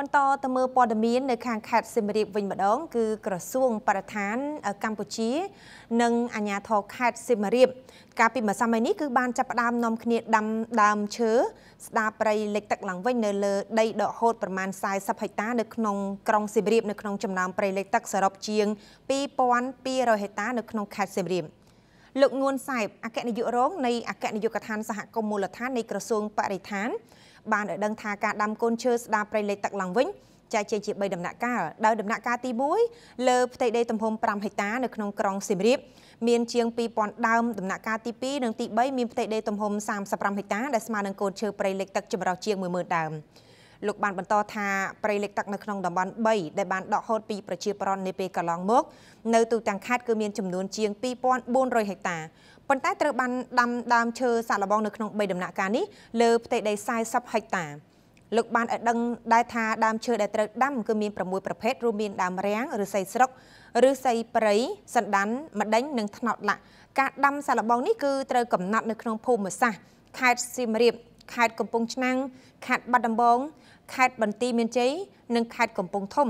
បន្តទៅមើលព័ត៌មាននៅខាងខេត្តសៀមរាបវិញម្ដងគឺក្រសួងបរិស្ថានកម្ពុជា និងអាជ្ញាធរខេត្តសៀមរាបកាលពីម្សិលមិញនេះគឺបានចាប់ផ្ដើមនាំគ្នាដាំដើមឈើស្ដារព្រៃលិចទឹកឡើងវិញនៅលើដីដកហូតប្រមាណ40ហិកតានៅក្នុងក្រុងសៀមរាបនៅក្នុងចំណោមព្រៃលិចទឹកសរុបជាង2200ហិកតានៅក្នុងខេត្តសៀមរាបលោកងួនសែបអគ្គនាយករងនៃអគ្គនាយកដ្ឋានសហគមន៍មូលដ្ឋាននៃក្រសួងបរិស្ថានបានឲ្យដឹងថាការដាំកូនឈើស្ដារព្រៃលិចទឹកឡើងវិញចាយជាជា3ដំណាក់កាលដោយដំណាក់កាលទី1លើផ្ទៃដីទំហំ5ហិកតា នៅក្នុងក្រុងសៀមរាបមានជាង2000ដើមដំណាក់កាលទី2និងទី3មានផ្ទៃដីទំហំ35ហិកតាដែលស្មើនឹងកូនឈើព្រៃលិចទឹកចម្រុះជាង10000ដើម។លោកបានបន្តថាប្រៃលិចទឹកនៅក្នុងតំបន់3ដែលបានដកហូតពីប្រជាប្រដ្ឋនាពេលកន្លងមក នៅទូទាំងខេត្តគឺមានចំនួនជាង2400ហិកតាប៉ុន្តែត្រូវបានដាំដើមឈើសាក់លបងនៅក្នុង3ដំណាក់កាលនេះលើផ្ទៃដី40ហិកតា លោកបានឲ្យដឹងដែរថាដើមឈើដែលត្រូវដាំគឺមាន6ប្រភេទរួមមានដើមរាំងឬសីស្រុក ឬសីព្រៃសណ្ដាន់ម្ដេញនិងថ្នោតឡាក់ការដាំសាឡបងនេះគឺត្រូវកំណត់នៅក្នុងភូមិសាស្ត្រខេត្តសៀមរាបខេត្តកំពង់ឆ្នាំងខេត្តបាត់ដំបង ខេត្តបន្ទាយមានជ័យនិងខេត្តកំពង់ធំ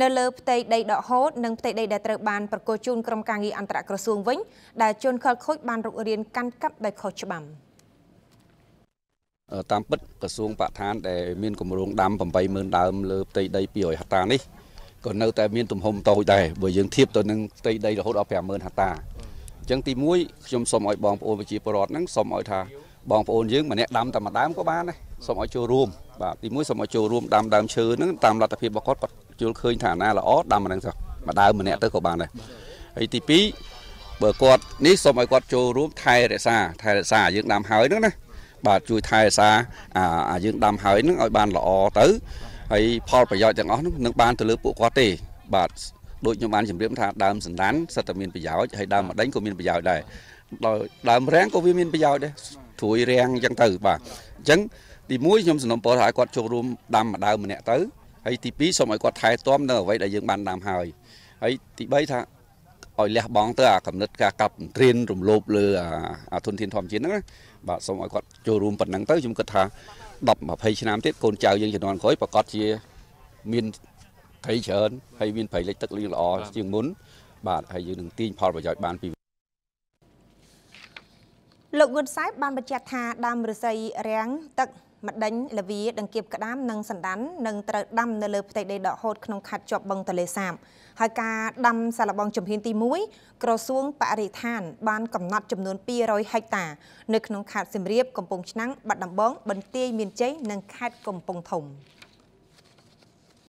នៅលើផ្ទៃដីដកហូតនិងផ្ទៃដីដែលត្រូវបានប្រកាសជូនក្រុមការងារអន្តរក្រសួងវិញដែលជនខិលខូចបានរុករានកាន់កាប់ដោយខុសច្បាប់តាមពិតក្រសួងបឋានដែលមានគម្រោងដាំ80000ដើមលើផ្ទៃដី200ហិកតានេះក៏នៅតែមានទំហំតូចដែរបើយើងធៀបទៅនឹងផ្ទៃដីរហូតដល់50000ហិកតាអញ្ចឹងទី1ខ្ញុំសូមឲ្យបងប្អូនប្រជាពលរដ្ឋហ្នឹងសូមឲ្យថាបងប្អូនយើងម្នាក់ដាំតែមួយដើមក៏បានដែរសូមឲ្យចូលរួមបាទទីមួយសូមឲ្យចូលរួមដាំដើមឈើហ្នឹងតាមលទ្ធភាពរបស់គាត់គាត់យល់ឃើញថាណាល្អដាំអាហ្នឹងចុះមួយដើមម្នាក់ទៅក៏បានដែរហើយទី2បើគាត់នេះសូមឲ្យគាត់ចូលរួម ថែរក្សាថែរក្សាយើងដាំហើយហ្នឹងណាបាទជួយថែរក្សាអាយើងដាំហើយហ្នឹងឲ្យបាន ល្អទៅហើយផលប្រយោជន៍ទាំងអស់ហ្នឹងនឹងបានទៅលើពួកគាត់ទេបាទដូចខ្ញុំបានជម្រាបថាដើមសណ្ដានសិតតែមានប្រយោជន៍ហើយដើមម្ដេចក៏មានប្រយោជន៍ដែរដល់ដើមរាំងក៏វាមានប្រយោជន៍ដែរព្រួយរាំងអញ្ចឹងទៅបាទអញ្ចឹងទី1ខ្ញុំសំណូមពរឲ្យគាត់ចូលរួមដាំម្ដៅម្នាក់ទៅហើយ ទី2សូមឲ្យគាត់ថែទាំនៅអ្វីដែលយើងបានដាំហើយហើយទី3ថាឲ្យលះបង់ទៅអាកំណត់ការកាប់ត្រៀនរំលោភលើអាធនធានធម្មជាតិហ្នឹងណាបាទសូមឲ្យគាត់ចូលរួមប៉ុណ្ណឹងទៅខ្ញុំគិតថា10 20ឆ្នាំទៀតកូនចៅយើងជំនាន់ក្រោយប្រកាសជាមានត្រីច្រើនហើយមានប្រៃលិចទឹកលីល្អជាងមុនបាទហើយយើងនឹងទាញផលប្រយោជន៍បានពីលោកហ៊ុនសែនបានបញ្ជាក់ថាដើមឫស្សីរាំងទឹកម្ដិញលវីដង្កៀបក្តាមនិងសណ្ដាននឹងត្រូវដាំនៅលើផ្ទៃដីដកហូតក្នុងខេត្តជាប់បឹងទលេសាបហើយការដាំសាឡបងជំហានទី1ក្រសួងបរិស្ថាន បានកំណត់ចំនួន200ហិកតានៅក្នុងខេត្តសៀមរាបកំពង់ឆ្នាំងបាត់ដំបងបន្ទាយមានជ័យនិងខេត្តកំពង់ធំ។